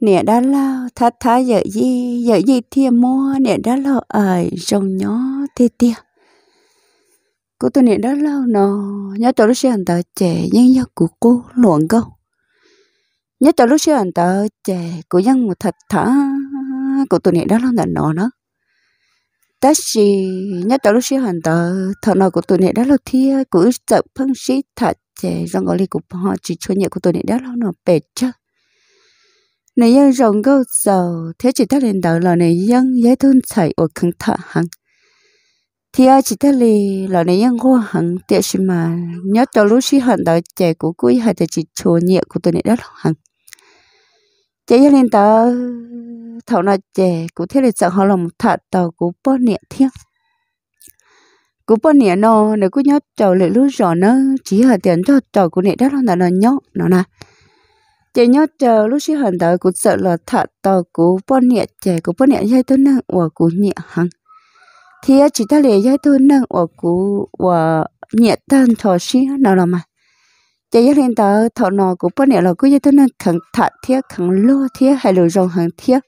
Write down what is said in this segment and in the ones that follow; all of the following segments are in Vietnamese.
nè đã lao thắt thá giờ gì giờ gì thia mua nè đã lao ơi rong nhỏ thê tia cô tôi nè đã lao nó nhớ tôi lúc xưa tao trẻ nhưng nhớ của cô luận câu nhớ tôi lúc xưa tao trẻ của dân một thật thả của tôi nè đã lao nó nó ta chỉ nhớ tôi lúc xưa tao thợ nó của tôi nè đã lao thia của sợ phân sĩ thật trẻ rong gọi li của họ chỉ cho nhẹ của tôi nè đã lao nó bệt chứ này dân rộng gâu dầu thế chỉ ta lên đầu là này dân giấy thun chạy ở khăn thọ hằng thì ai chỉ ta lì là này dân qua hằng tiếc gì mà nhớ cho lúc xí hận đó trẻ của cuối hay thì chỉ chỗ nhẹ của tôi này đất hằng trẻ dân lên tờ thầu nó trẻ của thế là sợ họ lòng thợ tàu của bó nhẹ thiêng cú bò nè nó nếu cứ nhớ trầu lệ lú rõ nó chỉ hở tiền cho trầu cú nè đó là nó nhóc nó nè chế nhớ chờ lúc xí hận tới cũng sợ là thợ to cú bọn nhẹ trẻ cú bọn nhẹ dây tôi nâng và cú nhẹ hăng thì chỉ ta lệ dây tôi nâng và cú và nhẹ tan thọ xí nào là mà chế nhớ lên tới thọ nọ cú bọn nhẹ là cú dây tôi nâng khẳng thật thiết khẳng lo thiết hay lựa rồng hàng thiết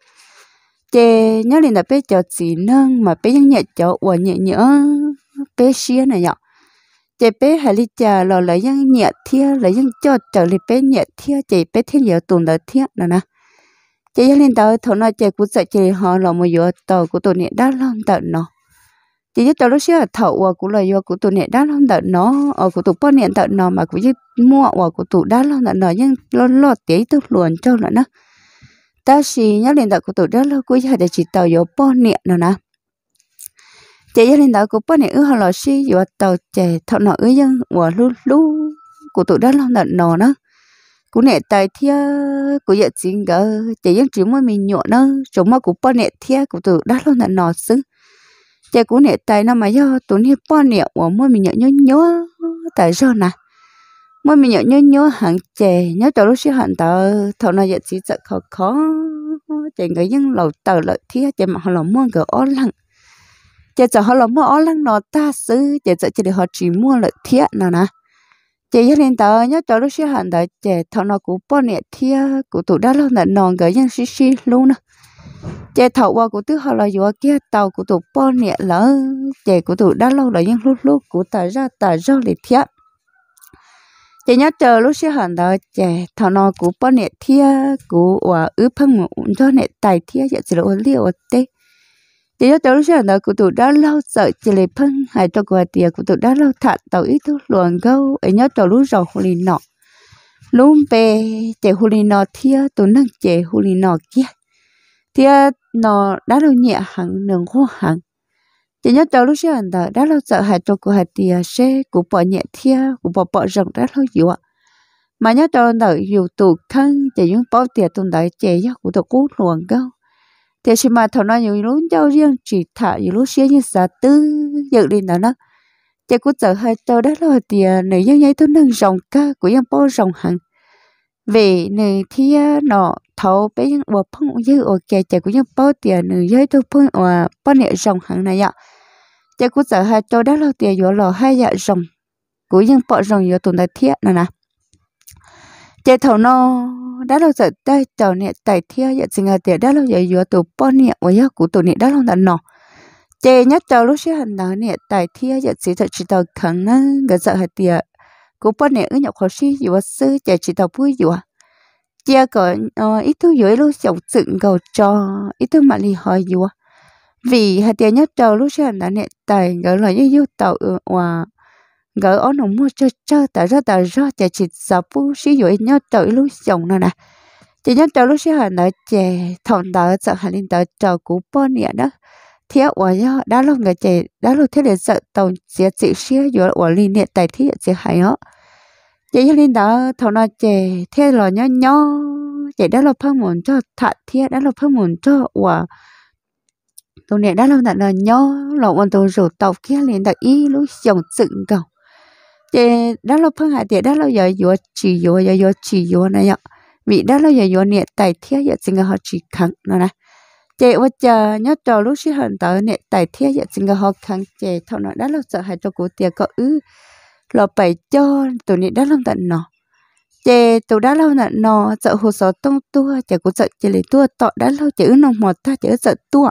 chế nhớ lên là bé cho chỉ nâng mà bé nhẹ cho và nhẹ nhỡ bé xí này nhở chế bé hà lý chả lò lấy dân nhẹ thia lấy dân cho trở lý bé nhẹ thia chế bé thiên nhiều tuần đó thia nè nè chị gia lên tàu thổ nó chế cú sợ chế họ lò một vừa tàu của tụi nhẹ đã lon tàu nó chị nhất tàu lúc xưa thầu và của lời của tụi nhẹ đã lon tàu nó ở của tụi bao nhẹ tàu nó mà cũng như mua và của tụi đã lon tàu nó nhưng lo lo tế tức luồn cho nó nè ta xì nhớ lên tàu của tụi đã lâu cú giờ để chỉ tàu vô bao nhẹ nó nè chị gia đình đó cũng bữa này ư họ lọ xí vừa tàu chè thọ nọ ư dân vừa lú lú của tụi đó lo nợ nọ nó cũng nè tài thia của vợ chỉ gỡ chị dân chỉ mới mình nhọ nó chúng mà cũng bữa nè thia của tụi đó lo nợ nọ xứ chị cũng nè tài nó mà do tụi nè bữa nè của mới mình nhọ nhớ nhớ tại sao nè mới mình nhớ nhớ nhớ hàng chè nhớ tàu lúc xí hàng tàu thọ nọ giờ chỉ sợ khó khó chị người dân lầu tàu lợi thia chị mà họ lọ mua gỡ ó lặng chỉ cho họ làm mua lăng nọ ta xứ chỉ cho chỉ chị họ chỉ mua lợi thiệt nọ nè chỉ gia đình tớ nhớ cho lúc xí hẳn tớ chỉ thọ nó cũng bỏ nè thiệt cũng tụ đã nè nòng cái nhân xí xí luôn nè chỉ thọ qua cũng tứ họ là vừa kia tàu cũng tụ bỏ nè lỡ chỉ cũng tụ đã lâu là nhân lúc lúc cũng tớ ra tớ ra lợi thiệt chỉ nhớ chờ lúc xí hẳn đó chỉ thọ nó cũng bỏ nè thiệt cũng và ứ phân ngủ cho nè tài thiệt chỉ là liều tê chỉ cho tôi sẽ nói cụ tụ đã lâu sợ chỉ lấy phân hay cho quả tiệc cụ tụ đã lâu thạt tàu ít thuốc luồn câu ấy nhớ tôi lúc rồi hồi nọ lúc về chạy hồi nọ thia tôi nâng chạy hồi nọ kia thia nó đã lâu nhẹ hẳn nương khô hẳn chỉ nhớ tôi lúc sẽ nói đã lâu sợ hay cho quả tiệc xe của bỏ nhẹ thia của bỏ bỏ rộng đã lâu dịu mà nhớ tôi nói dù tụ thân chỉ những bao tiền tôi đã chạy nhớ cụ tụ cú luồn câu thế chứ mà thằng nó nhiều lúc nhau riêng chỉ thả nhiều lúc xé như giả tư dự đi nó nó thế cũng giờ hai tao đã lo thì à, nữ nhân nhảy tôi nâng rồng ca của dân bao rồng hẳn về nữ thì à, nọ thấu bé nhân ở phong như ở kề chè của dân bao thì à, nữ giới tôi phong ở bao nệ rồng hẳn này ạ thế cũng giờ hai tao đã lo thì vừa lò hai dạ rồng của dân bao rồng vừa tụi nó thiệt nè nè chế thầu nó đã lâu giờ đây tàu nè tài thiêu giờ sinh ở tiền đã lâu giờ vừa tụ bò nè và giờ cụ tụ nè đã lâu đã nọ chế nhất tàu lúc xưa hành đó nè tài thiêu giờ chỉ thật chỉ tàu khẩn năng gần sợ hạt tiền cụ bò nè ở nhậu khó xí vừa sư chế chỉ tàu vui vừa chia có ít ờ, thứ dưới lúc sống dựng cầu cho ít thứ mà lì hỏi vừa vì hạt tiền nhất tàu lúc xưa hành đó nè tài gần lời yêu tàu và gỡ ổ nó mua cho chơi tại ra tại ra chả chỉ sợ bu sĩ dụ nhau trời lúc chồng nó nè chỉ nhau trời lúc sĩ hả nó chè thọn đỡ sợ hả linh đỡ trời cú bơ nè đó thế ủa nhớ đã lâu người chè đã lâu thế để sợ tàu sẽ chịu sĩ dụ ủa linh nè tại thế sẽ hại họ chỉ nhớ linh đỡ thọn nó chè thế là nhau nhau chỉ đã lâu phong muốn cho thật thế đã lâu phong muốn cho ủa tôi nè đã lâu nãy là nhau là bọn tôi rủ tàu kia liền đặt ý lúc chồng dựng cầu chế đã lâu phong hại tiệt đã lâu giờ yo chỉ yo giờ yo chỉ yo này nhở vì đã lâu giờ yo niệm tài thiết giờ sinh họ chỉ khăng nó nè, chế và chờ nhớ cho lúc sinh hận tới niệm tài thiết giờ sinh họ khẳng chế thọ nó đã lâu sợ hại cho cụ tiệt có ư lo phải cho tụi niệm đã lâu tận nó chế tụi đã lâu tận nó sợ hồ sơ tông tua chế cũng sợ chế lấy tua tọ đã lâu chế ư nông mọt ta chế sợ tua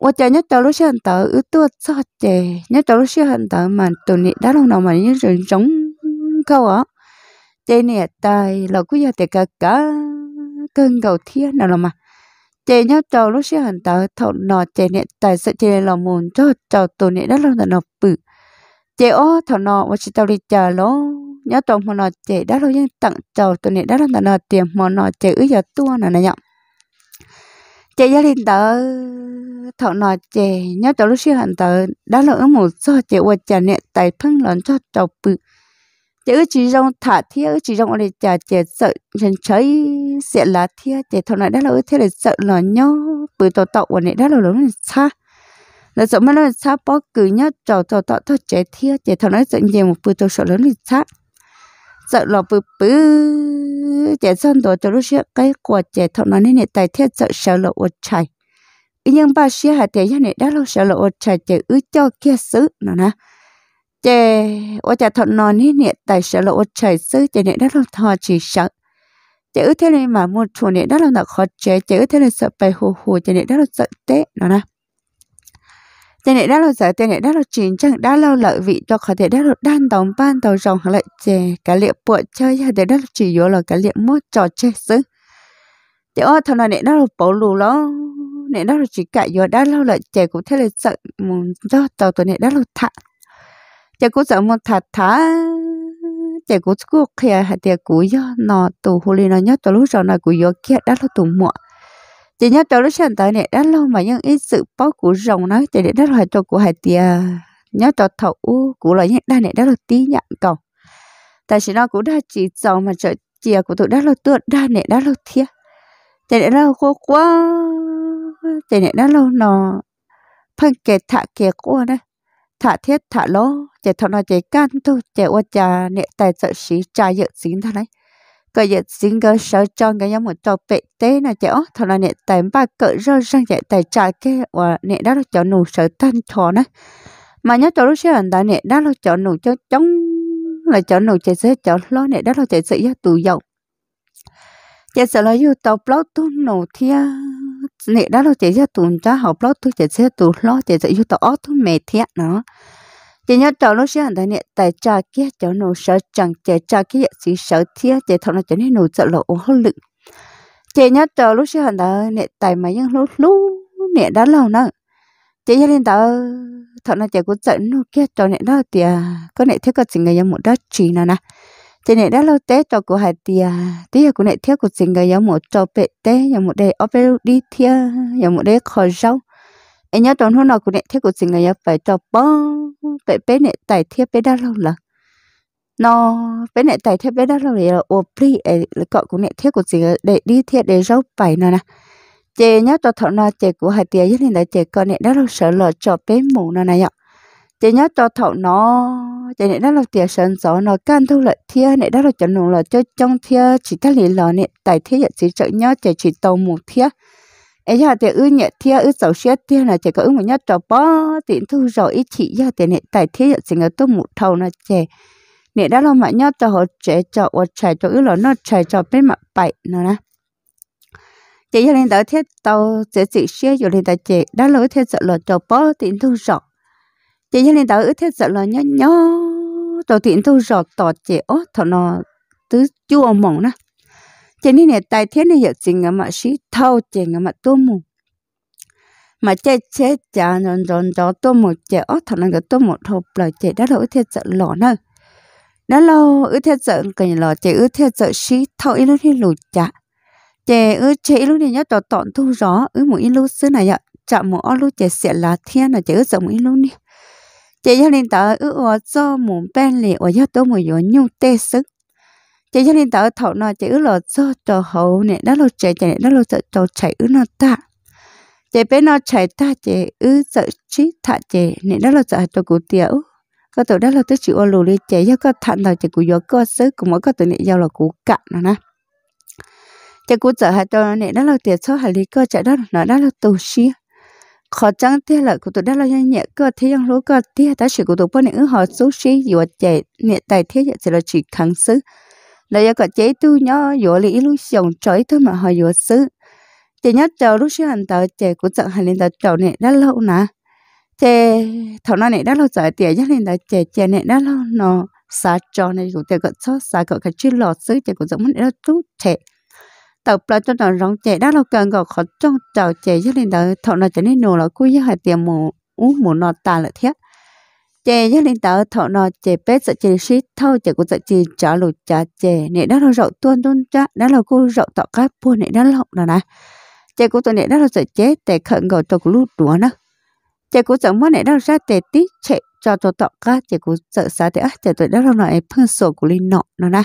我家 nhất tao lúc xưa tao ứ tua cho chè nhất tao lúc xưa tao mà tụi nị đã lâu nào mà như rồi trống câu á chè nè là cứ giờ thì cả cả cơn cầu thiên nào mà chè nhất tao lúc xưa tao thọ nọ chè nè tài sợ chè là muốn cho cho tụi nị đã lâu nào nó bự chè ó thọ nọ mà chỉ tao đi chờ lố nhớ tao mà nọ chè đã lâu nhưng tặng cho tụi nị đã lâu nào tiền mà nọ chè giờ tua nào này nhở chè gia đình tao thọ nọ chè nhớ cho lúc xưa hẳn tờ đã là lỡ một do chè quật chè nẹ tại phân lớn cho trầu bự chè ư chỉ rong thả thia ư chỉ rong ở đây chè chè sợ chân cháy sẽ lá thia chè thọ nọ đã là lỡ thế là sợ lò nhớ bự tổ tọ quần này đã lỡ lớn xa là sợ mà nó xa bó cử nhớ trầu trầu tọ thọ chè thia chè thọ nọ sợ nhiều một bự tổ sợ lớn xa sợ là bự bự chè son tổ cho lúc xưa cái quạt chè thọ nọ nên tại thiết sợ sợ lọ quật chạy nhưng nhân ba xia hạt thì gian này đã lâu sợ là ô trà chế ứ cho kia xứ nó nè chế ô trà thọ nó nè nè tại sợ là ô trà xứ chế này đã lâu thọ chỉ sợ chế ứ thế này mà một chỗ này đã lâu nào khó chế chế ứ thế này sợ bài hồ hồ chế này đã lâu sợ té nó nè chế này đã lâu sợ chế này đã lâu chín chẳng đã lâu lợi vị cho khó thể đã lâu đan tổng ban tàu rồng lại chế cả liệu bộ chơi hạt thế đã lâu chỉ yếu là cả liệu mua trò chơi xứ chế ô thọ nó nè đã lâu bổ lù lắm này đó là chỉ cả giờ đã lâu là trẻ cũng thế là sợ một do tàu tuần này đã lâu thả trẻ cũng sợ một thả thả trẻ cũng cứ kia hay trẻ cũng do nó tù hồ ly nó nhớ tàu lúc rồi nó cũng do kia đã lâu tù muộn chị nhớ tàu lúc sáng tới này đã lâu mà những ít sự bao của rồng nó trẻ để đã loại cho của hải tiề nhớ tàu thầu của loại những đa này đã lâu tí nhạn cầu tại chỉ nó cũng đã chỉ dòng mà trợ chìa của tụi đã lâu tựa đa này đã lâu thiệt trẻ đã lâu khô quá chỉ nó lâu nó phân chế thả kia của đấy thả thiết thả lỗ chỉ thọ nó chỉ can tu chỉ qua chà nệ tài sợ sĩ trà dự dính thằng đấy cơ dự dính cơ sợ cho cái nhóm một trò bệ tế là chỉ ó thọ nó nệ tài ba cỡ rơ răng dạy tài trà kê và nệ đó là chọn nụ sợ tan thọ đấy mà nhớ cho lúc xưa anh đã nệ đó là chọn nụ cho chống là chọn nụ chỉ sẽ chọn lo nệ đó là chỉ sự tù dậu chỉ sợ lo yêu tàu lâu tu nụ thiêng nè đó là chỉ cho tụi cha học lớp tôi chỉ cho tụi lo chỉ cho yêu tao ót tôi thiệt nó chỉ nhớ cháu sẽ xưa thằng nè tại cha kia cháu nô sợ chẳng chỉ cha kia chỉ sợ thiệt chỉ thằng nó chỉ nên nô sợ lộ hốt lực chỉ nhớ cháu sẽ xưa thằng nè tại mà những lúc lúc nè đã lâu nữa chỉ cho nên tao thằng nó chỉ có sợ nó kia cháu nè đó thì à, có nè thiết có chỉ người một đất chỉ nào nè cho nên đã lâu té cho cô hải tia tia của này thiết của chính cái giống một cho bé té giống một đề ốp đi tia giống một đề khó rau anh nhớ tuần hôm nào của này thiết của chính cái phải cho bó bé bé này tài thiết bé đã lâu là nó bé này tài thiết bé đã lâu là ốp đi gọi của này thiết của chính để đi thiết để rau phải nè nè chị nhớ cho thọ nó chị của hải tia nhất là chị con này đã lâu sợ lỡ cho bé mù nè này ạ dạ. chị nhớ cho thọ nó chạy này đó là tiền sân gió nó can thu lợi thia này đó là chọn nụ là cho trong thia chỉ ta lý lò này tại thia chỉ trợ nhớ chạy chỉ tàu một thia ấy giờ thì ư nhẹ thia ư sầu xe thia là chạy có ư một nhát trò bó tiện thu rồi ít chỉ giờ thì này tại thia chỉ người tôi một thầu là chạy này đó là mà nhát cho họ trẻ cho họ chạy cho ư là nó trẻ cho bên mặt bảy nữa nè chạy cho nên tới thiết tàu sẽ chỉ xe rồi lên tới chạy đã lối thiết sợ là trò bó tiện thu rồi chị cho nên tao ước thế sợ là nhó nhó tao tiện tao rọt tọt chị ó thọ nó tứ chua mỏng nè chị nên này tài thiết này giờ trình ngắm mà xí thâu chị ngắm mà tô mù mà chơi chơi chả non non đó tôm mù chị ó thọ nó cái tôm mù thộp là chị đã là ước thế sợ lỏ nè nó lâu ước thế sợ cái lỏ chị ước thế sợ xí thâu ít lúc thì lụt chả chị ước chị ít lúc này nhớ tọt tọt thu rõ ước một ít lúc xưa này ạ chạm một ít lúc chị sẽ là thiên là chị ước sợ một ít lúc này chị cho nên tớ ước ước cho muốn bên lì ước cho tôi muốn yếu nhu tê sức chị cho nên tớ thấu nó chị ước là cho cho hậu nè đó là chạy chạy đó là cho cho chạy ước nó ta chị bên nó chạy ta chị ước sợ trí thà chị nè đó là sợ cho cụ tiểu có tụi đó là tôi chịu lù đi chạy cho có thằng nào chị cụ yếu có sức cũng mỗi có tụi này giao là cụ cạn nó nè chị cụ sợ hạt cho nè đó là tiền số hạt lý cơ chạy đó nó đó là tù xia khó chăng thế là cụ tụ đã lo nhanh nhẹ cơ thế nhưng lúc cơ thế ta chỉ cụ tụ bao những họ số sĩ vừa chạy nhẹ tài thế giờ chỉ là chỉ kháng sứ là do cả chế tu nhỏ vừa lý lúc dòng trói thôi mà họ vừa sứ chỉ nhớ chờ lúc sĩ hành tờ chạy của trận hành lên tờ chầu này đã lâu nà chè thầu nó này đã lâu giờ tiền nhất lên tờ chạy chè này đã lâu nó xa cho này cụ tụ có số xa có cái chữ lọ sứ chạy của giống muốn đã tu chạy tập là cho nó rong chạy đó là cần gọi khó trong chào chạy chứ lên đó thọ nó trở nên nổ là cú với hai tiền mù ú mù nó tà là thiết chạy với lên đó thọ nó chạy bếp sợ chạy shit thâu chạy cũng sợ chạy trả lụt trả chạy nè đó là rậu tuôn tuôn cha đó là cú rậu tọ cá buôn nè đã lâu rồi nè chạy cũng tuần nè đó là sợ chế để khẩn gọi cho cú lút đùa nữa chạy cũng sợ mất nè đã ra để tít chạy cho cho tọ cá chạy cũng sợ xa thế á chạy tụi đó là nói phân sổ của linh nọ nữa nè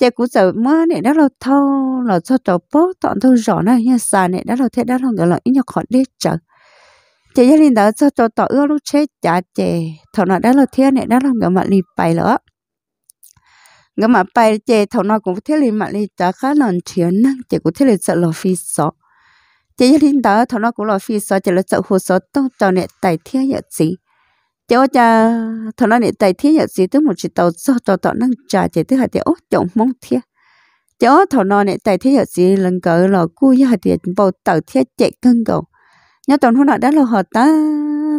chè cú sợ mơ này đã là thâu là cho cháu bố tọn thâu rõ này như xà này đã là thế đã lòng đó là ít nhọc họ đế chợ chè gia đình đó cho cháu tỏ ưa lúc chết chả chè thâu nó đã là thế này đã lòng người mà đi bài nữa người mà bài chè thâu nó cũng thế lì mà đi chả khá lần chiến năng chè cũng thế lì sợ là phi sợ chè gia đình đó thâu nó cũng là phi sợ chè là sợ hồ sợ tông cho này tài thiên nhật gì cháu cha thằng nó này tài thiết nhật gì tức một chỉ tàu do tàu tàu năng trà chỉ tức hạt cháu chồng mong thiết cháu thằng nó này tài thiết nhật gì lần cỡ là cu với hạt tiền bầu tàu thiết chạy cân cầu nhớ tàu hôm nọ đã là họ ta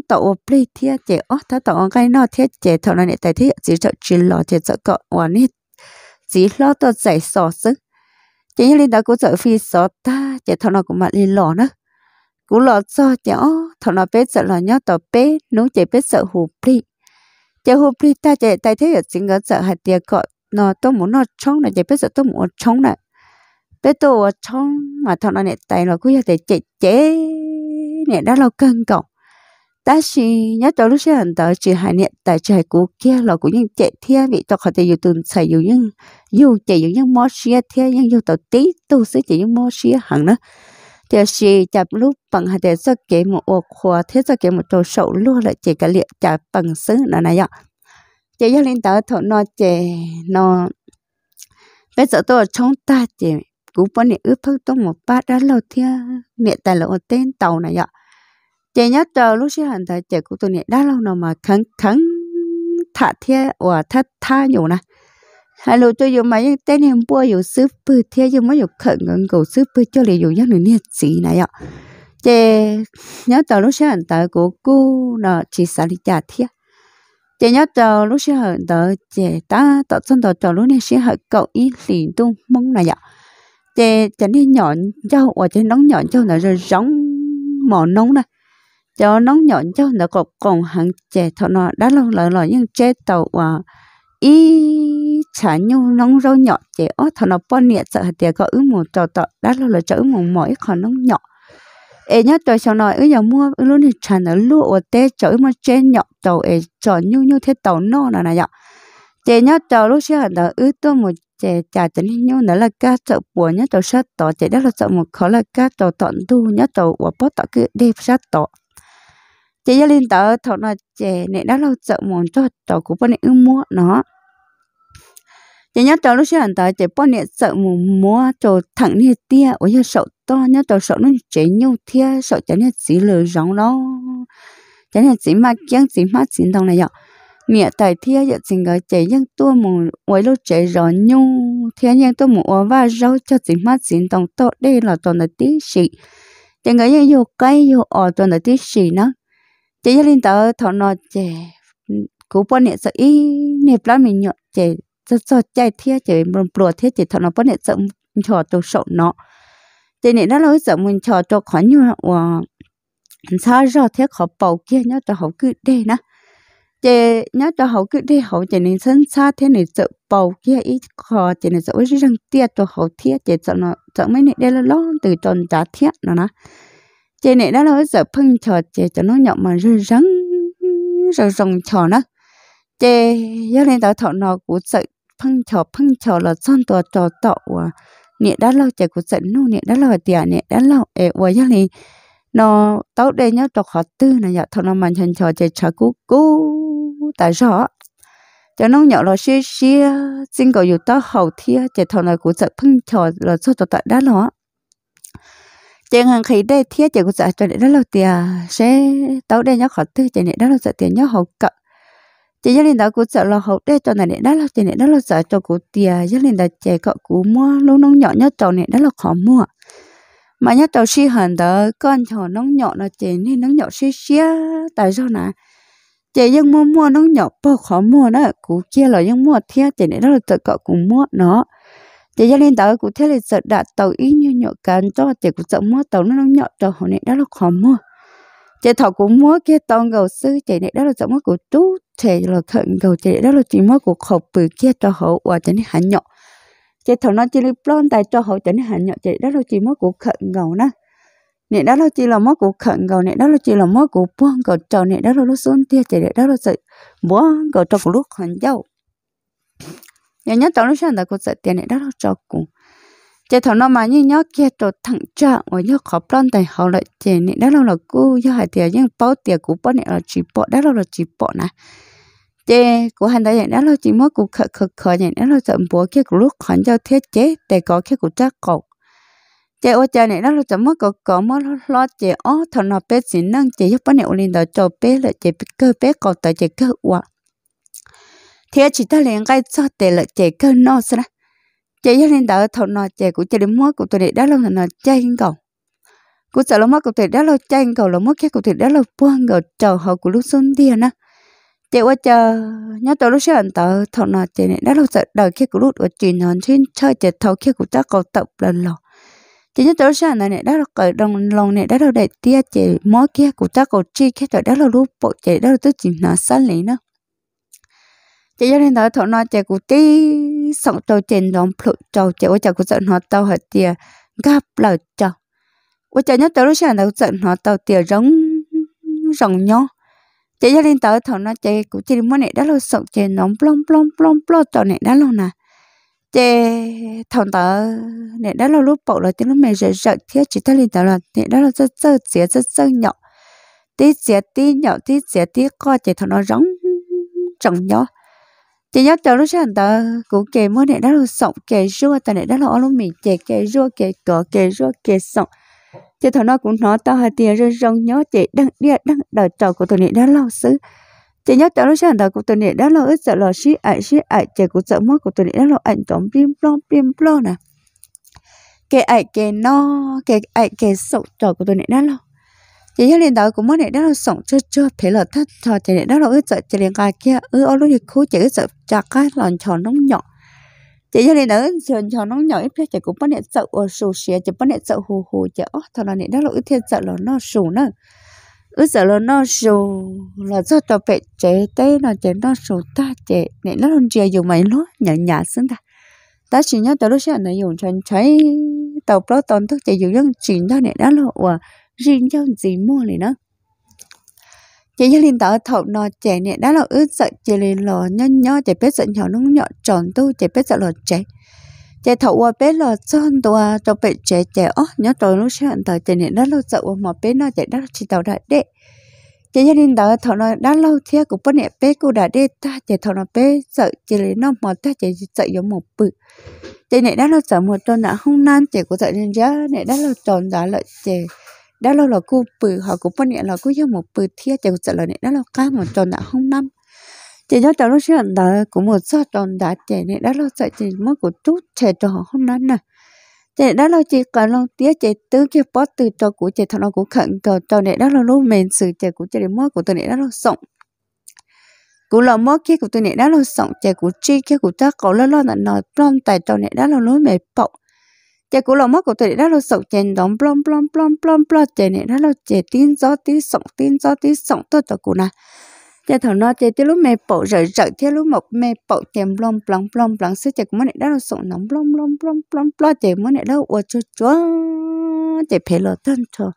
tàu play thiết chạy ó ta tàu cái nó thiết chạy thằng nó này tài thiết nhật gì chợ chỉ lò chạy chợ cọ hoàn hết chỉ lo tàu giải sò sức chỉ như linh đã cố trợ phi sò ta chạy thằng nó cũng mà lên lò nữa cú lọ cho nhỏ thằng nó bé sợ lọ nhỏ tỏ bé núng chạy bé sợ hụp đi chạy hụp đi ta chạy tay thế ở chính ở sợ hạt tiền cọ nó tôi muốn nó chong, này chạy bé sợ tôi muốn chong này bé tôi ở chống mà thằng nó này tay nó cứ chạy chạy chế này đã lâu cân cậu ta chỉ nhớ tới lúc xưa hành tới chỉ hai niệm tại trời hai kia là cũng những chạy theo vị tao khỏi thể dùng tuần xài dùng những dù chạy dùng những món xia theo những dù tao tí tu sẽ chạy những món xia hẳn nữa thì chỉ chập lúc bằng hạt để kế một ổ khóa thế cho kế một trâu sầu luôn là chỉ cái liệt chập bằng xứ nó này ạ chỉ cho lên tớ thọ nó chỉ nó bây giờ tôi chống ta chỉ cú bọn này ướp phước tôi một bát đã lâu thia mẹ ta là tên tàu này ạ chỉ nhớ chờ lúc xí hẳn thời chỉ của tôi này đã lâu nào mà khấn khấn thả thia ủa thắt tha nhiều này ฮัลโหลตัวอยู่มายังเต้นยังบัวอยู่ซื้อปืนเทียยังไม่อยู่เขินเงินกูซื้อปืนเจ้าเลยอยู่ยังหนึ่งเนี่ยสีไหนอ่ะเจเนาะตอนลูกเชื่อตอนกูกูเนาะจีสาริจ่าเทียเจเนาะตอนลูกเชื่อตอนเจตาตอนจนตอนตอนลูกเนี่ยเชื่อเก่าอีหลินตุ้งมงไหนอ่ะเจจะเนี่ยหย่อนเจ้าว่าจะน้องหย่อนเจ้าเนาะจะร้องหมอนน้องนะ cho nóng nhọn cho nó còn còn hàng trẻ thọ nó đã lâu lợi lợi nhưng chế tàu và ý chả nhu nóng rau nhỏ chế ó thằng nó bón nhẹ sợ hạt tiền có ứng một trò tọt đã lâu là chở ứng một mỗi còn nông nhỏ ê nhá trò sau nói ư giờ mua ư luôn thì chả nó lụa ở tê chở mà trên nhỏ tàu ê chở nhu nhu thế tàu nô là này nhở. chế nhá trò lúc xưa hạt nó ư tôi một chế chả tính nhu nữa là cá sợ bùa nhá trò sát tọt, chế đó là sợ một khó là cá trò tọt tu nhá trò ở bó tọt cứ đẹp sát tọt chị gia linh tớ thọ là trẻ nè đã lâu chợ mòn cho tớ cũng bọn nè mua nó chị nhớ tớ lúc xưa tớ chị bọn nè chợ mòn mua cho thẳng nè tia ôi giờ sợ to nhớ tớ sợ nó chế nhau thia sợ chả nè chỉ lừa giống đó chả nè chỉ mà kiêng chỉ mà chỉ đồng này vậy mẹ tại thia giờ chỉ người chế nhưng tua mù với lúc chế rõ nhu thia nhưng tua mù ôi và rau cho chỉ mà chỉ đồng to đây là toàn là tí xị cái người yêu cây yêu ở toàn là tí xị nó chế gia linh tớ thọ nọ chế ừ, cú bọn nè sợ ý nè lắm mình nhọ chế cho cho chạy thia chế mồm plua thia chế thọ nọ bọn nè sợ chờ tổ sọ nọ chế nè nó lối sợ mình chờ cho khó nhau là xa rõ thế khó bầu kia nhớ cho hậu cứ đê nè chế nhớ cho hậu cứ đê hậu chế nên sân xa thế này sợ bầu kia ý khó chế nên sợ với răng tia cho hậu thia chế sợ nọ sợ mấy nè đê là lo từ tròn trả thiết nó nè chị này đó nó giờ phun chờ chị cho nó nhậu mà rơi rắn rồi rồng chờ nó chị do nên tao thọ nó của sợ phun chờ phun chờ là son tòa trò tọ à nè đã lâu chị của sợ nô nè đã lâu tiền nè đã lâu ế và do nên nó tao đây nhớ trọc họ tư này nhở thọ nó mà chân chờ chị chờ cú cú tại rõ cho nó nhậu là xia xia xin cầu dù tao hậu thia chị thọ nó của sợ phun chờ là son tòa tọ đã lâu chẳng hạn khi đây thiết chỉ có sợ cho nên đó là tiền sẽ tấu đây nhớ khó tư cho nên đó là sợ tiền nhớ hậu cỡ chỉ nhớ đình đó cũng sợ là hậu đây cho nên đó là chỉ nên đó là sợ cho cụ tiền nhớ đình đó chạy có cụ mua lúc nóng nhỏ nhớ trầu nên đó là khó mua mà nhớ trầu si hẳn đó con nhỏ nóng nhỏ nó chạy nên nóng nhỏ si xia tại sao nè chị dân mua mua nóng nhỏ bao khó mua đó cụ kia là dân mua thiết chỉ nên đó là sợ cọ cụ mua nó chị gia đình tới cũng thế là sợ đã tàu ý như nhọ cán cho chị cũng sợ mua tàu nó nhọ cho hồi này đó là khó mua chị thọ cũng mua kia tàu gầu sư chị này đó là sợ mua của chú chị là khẩn gầu chị đó là chị mua của khẩu bự kia cho hậu và chị này hạn nhọ chị thọ nó chỉ lấy plon tài cho hậu chị này hạn nhọ chị đó là chị mua của khẩn gầu nè này đó là chị là mua của khẩn gầu này đó là chị là mua của buông gầu trầu này đó là lúc xuống tia chị này đó là sợ buông gầu trầu của lúc khẩn dâu nhớ nhớ tao lúc sáng đã có sợ tiền này đó cho cùng chị thằng nó mà như nhớ kia tổ thằng cha ngồi nhớ khó plan tài họ lại tiền này đó là cô do hai tiền nhưng bao tiền của bọn này là chỉ bọn đó là chỉ bọn này chị của hắn này đó là chỉ mỗi của khờ khờ khờ này đó là sợ bố kia của lúc hắn cho thiết chế để có kia của cha cậu chị ô cha này đó là sợ mỗi cậu có mỗi lo chị ó thằng nó bé xin năng chị giúp bọn này ổn định đó cho bé là chị cơ bé cậu tại chị cơ quá thế chỉ ta liền cái cho tệ là chạy cơ nó xí ra chạy gia đình đạo thầu nó chạy cũng chạy đến mua cũng tụi đã lâu nó chạy cầu cũng sợ lắm cũng tụi đã lâu chạy cầu lâu mất kia cũng tụi đã lâu buông cầu chờ họ cũng lúc xuống đi nè chạy qua chờ nhớ tôi lúc xưa anh tớ thầu nó chạy này đã lâu sợ đời kia cũng lúc ở chuyện hòn trên chơi chạy thầu kia cũng ta cầu tập lần lò chỉ nhớ tôi lúc xưa anh này đã lâu cởi đồng lòng này đã lâu đại tia chạy mỗi kia cũng ta cầu chi kia tụi đã lâu lúc bộ chạy đã lâu tới chỉ nó sáng lý nữa chị cho nên đó thọ nó chạy cụ tí sống trâu trên đón phụ trâu chạy ôi chạy cụ giận nó tao hết tiền gặp lời trâu ôi chạy nhất tới lúc sáng đầu giận nó tao tiền rống rồng nhó chị cho nên tới thọ nó chạy cụ tí muốn này đã lâu sống trên đón plong plong plong plong trâu này đã lâu nè chị thằng tớ này đã lâu lúc bộ rồi tiếng lúc mẹ rợ rợ thiết chỉ ta lên tớ là này đã lâu rất rất dễ rất rất nhỏ tí dễ tí nhỏ tí dễ tí co chị thằng nó rống rồng nhó chị nhớ chờ lúc sáng ta cũng kề mua này đã là sọng kề rua ta này đã là lúc mình kề kề rua kề cỏ kề rua kề sọng chị thằng nó cũng nói tao hai tiền rồi rong nhớ chị đang đi đang đợi chờ của tụi này đã lâu xứ chị nhớ chờ lúc sáng ta của tụi này đã lâu ít sợ lò xí ải xí ải chị cũng sợ mất của tụi này đã lâu ảnh tổng plim plom plim plom nè kề ải kề no kề ải kề sọng chờ của tụi này đã lâu giờ giờ liền đó cũng mới này đó là sống chưa chưa phải là thất thọ chỉ này đó là ước sợ chỉ liền cái kia ước ở lúc thì khu chỉ ước sợ chặt cái lòn tròn nóng nhỏ chỉ giờ liền đợi sườn tròn nóng nhỏ ít chỉ cũng bắt này sợ ở ờ, sù xìa chỉ bắt này sợ hù hù chỉ ó thọ là này đó là ước thiên sợ là nó sù nữa ước sợ là nó sù là do tao phải chế tế là chế nó sù ta chế này nó không chia dùng mấy lúa nhả nhả xuống ta ta chỉ nhớ tới lúc xưa này dùng chân cháy tàu pro tồn thức chỉ dùng dân chỉ nhớ này đó là ờ, riêng cho gì mua này đó chị gia linh tạo thầu nó trẻ nè đã là ướt sợ chị lên lò nho nho, chị biết sợ nhỏ nó nhọn tròn tu chị biết sợ lò trẻ chị thầu qua bé lò son tua cho bé trẻ trẻ ó nhớ tròn lúc sáng tờ chị nè đã lâu sợ qua mà bé nó chị đã chỉ tạo đại đệ chị gia đình tạo thầu nó đã lâu thiệt của bố nè bé cô đã đệ ta chị thầu nó bé sợ chị lên nó mà ta chị sợ giống một bự chị nè đã lâu sợ một tròn đã không nan chị của sợ nên giá nè đã lâu tròn đã lợi chị đã lâu là cô bự họ cũng phân nhận là cô cho một bự thiệt chẳng sợ là này đã lâu cá một tròn đã không năm chỉ nhớ cháu lúc xưa đã cũng một số tròn đã trẻ này đã lâu sợ thì mất của chút trẻ trò họ không năm nè trẻ đã lâu chỉ cần lâu tiếc trẻ tứ kia bó từ trò của trẻ thằng nó cũng khẩn cầu trò này đã lâu lúc mình sự trẻ của trẻ mất của tôi này đã lâu sống cú lò mơ kia của tôi này đã lo sọng chạy của chi kia của ta có lo lo là nó trong tại trò này đã lo lối mệt bọc chè cũ lò mất của tôi đã lo sầu chè đóng plom plom plom plom plom chè này đã lo chè tin gió tí sóng tin gió tí sóng tôi tôi cũ na chè thằng nó chè tí lúc mẹ bộ rời rời theo lúc một mẹ bộ chè plom plom plom plom xứ chè của mới này đã lo sọng nóng plom plom plom plom plom chè mới này đã ua chua chua chè phải lo thân cho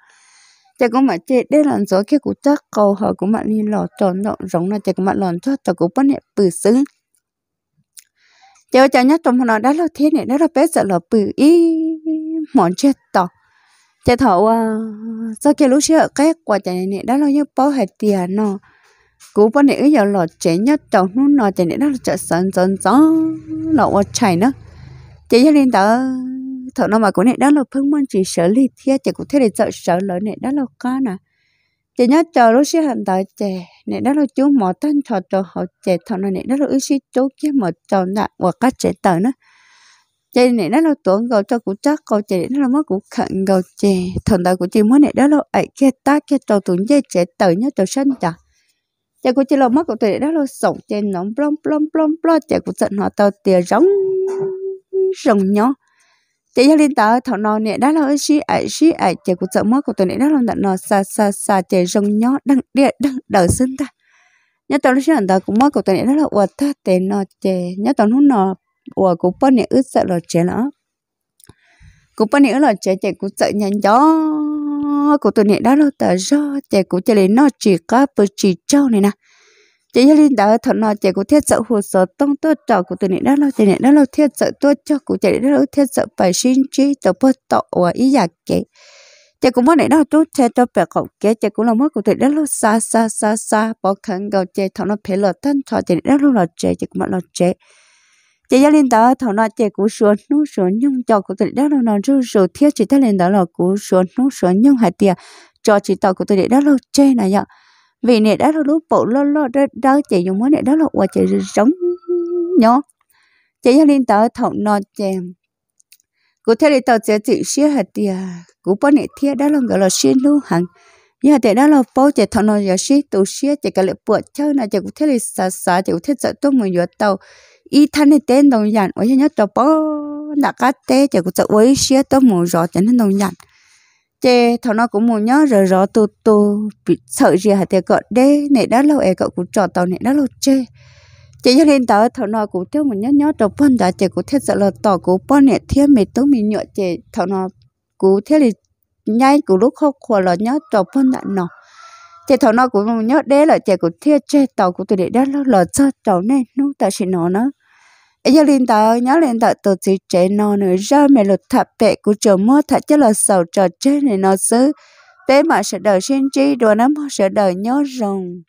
chè cũng mà chè đây là gió kia của chắc cầu họ cũng mà đi lo tròn lọ giống là chè cũng mà lòn cho tôi cũng bắt này bự xứng giờ cha nhắc trong nó đã lâu thế này nó là bé sợ là bự ý mòn chết tỏ cha thầu do kia lúc xưa cái quả cha này đã lâu như bao hạt tiền nó cú bữa này giờ là trẻ nhất trong nó nó cha này đã chạy sơn sơn sần nó quá chạy nữa chị gia lên tớ thợ nó mà cũng này đã là phương môn chỉ sở lý thiết chỉ cũng thế để sợ sở lớn này đã là ca nè chỉ nhớ chờ lúc xí hành tại trẻ nè đó là chú mở tan trò cho họ trẻ thọ này nè đó là ước xí chú kia mỏ trò nặng và các trẻ tờ nữa chị nè đó là tuấn gầu cho cụ chắc gầu chị đó là mất cụ khẩn gầu chị thằng đại của chị mới nè đó là ấy kia ta kia trò tuấn dây trẻ tờ nhớ trò sân chả chị của chị là mất cụ chị đó là sống chị nóng plom plom plom plom chị của giận họ tao tiền rống rồng nhỏ chị gia linh tớ thọ nọ nè đã là ơi xí ấy xí ấy chị cũng sợ mất của tôi nè đã là tận nọ xa xa xa chị rong nhó đăng điện đăng đỡ xưng ta nhớ tớ lúc tớ cũng mất của tôi nè đã là uất ta tên nọ chị nhớ tớ lúc nọ uất cũng bớt nè ướt sợ rồi chị nữa cũng bớt nè ướt rồi chị chị cũng sợ nhanh gió của tôi nè đã là tớ do chị cũng chị lên nó chỉ có bự chỉ trâu này nè chị như linh đỡ thằng nó chị cũng thiết sợ hồ sơ tông tôi cho của tôi này đó lo tụi này đó lo thiết sợ tôi cho của chạy đó lo thiết sợ phải xin chi tờ bớt tọ và ý giả kệ chị cũng muốn để đó tôi chơi cho bè cậu kệ chị cũng là mất của tụi đó lo xa xa xa xa bỏ khăn gạo chị thằng nó phải lo thân trò chạy đó lo lo chị chỉ cũng mất lo chạy chị gia linh đó thằng nó chị cũng xuống nung xuống nhung cho của tụi đó lo nó rú rú thiết chỉ ta linh đó là cũng xuống nung xuống nhung hạt tiền cho chỉ tao của tôi để đó lâu chơi này vậy vì nè đó là lúc bộ lo lo đó, đó chị dùng mới nè đó là quả chị sống nhỏ chị gia đình tao thọ nọ chị cụ thể thì tao sẽ chịu xia hạt tiền cụ bao nè thiệt đó là gọi là xia luôn hàng như hạt tiền đó là bao chị thọ nọ giờ xia tụ xia chị cái lệ bữa chơi này chị cụ thể thì xả xả chị cụ thể sợ tôi mình vừa tàu y thân này tên đồng nhàn ở nhà tao bao nạc cái tê chị cụ sợ với xia tôi mù rõ cho nên đồng nhàn chê thằng nó cũng muốn nhớ rồi rõ tu tu bị sợ gì hả thì cậu đê này đã lâu ấy cậu cũng trò tàu này đã lâu chê chị cho nên tớ thằng nó cũng tiêu một nhớ nhớ đầu phân đã chị cũng thiết sợ là tỏ cũng phân này thiên mình tôi mình nhựa chị thằng nó cũng thiết là nhai cũng lúc khóc khổ là nhớ đầu phân đã nọ chị thằng nó cũng nhớ đê là chị cũng thiết chê tàu cũng từ để đã lâu là sợ trầu này nó ta chỉ nó nó giờ liên tờ nhớ liên tờ tổ chức trẻ nó nữa ra mẹ lột thập bệ của chỗ mưa thật chứ là sầu trò chơi này nó xứ bé mà sợ đời sinh chi đồ nó mà sợ đời nhớ rồng